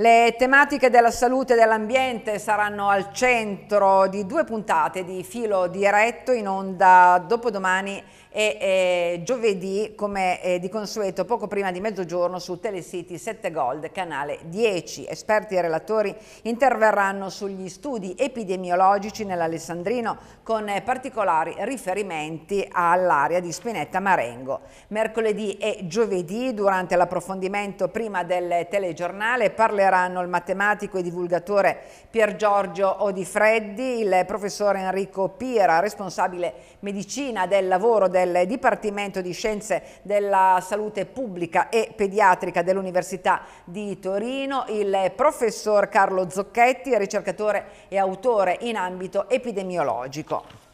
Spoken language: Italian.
Le tematiche della salute e dell'ambiente saranno al centro di due puntate di filo diretto in onda dopodomani e, e eh, giovedì come eh, di consueto poco prima di mezzogiorno su Telecity 7 Gold canale 10. Esperti e relatori interverranno sugli studi epidemiologici nell'Alessandrino con eh, particolari riferimenti all'area di Spinetta Marengo. Mercoledì e giovedì durante l'approfondimento prima del telegiornale parleremo opereranno il matematico e divulgatore Pier Giorgio Odifreddi, il professore Enrico Pira, responsabile medicina del lavoro del Dipartimento di Scienze della Salute Pubblica e Pediatrica dell'Università di Torino, il professor Carlo Zocchetti, ricercatore e autore in ambito epidemiologico.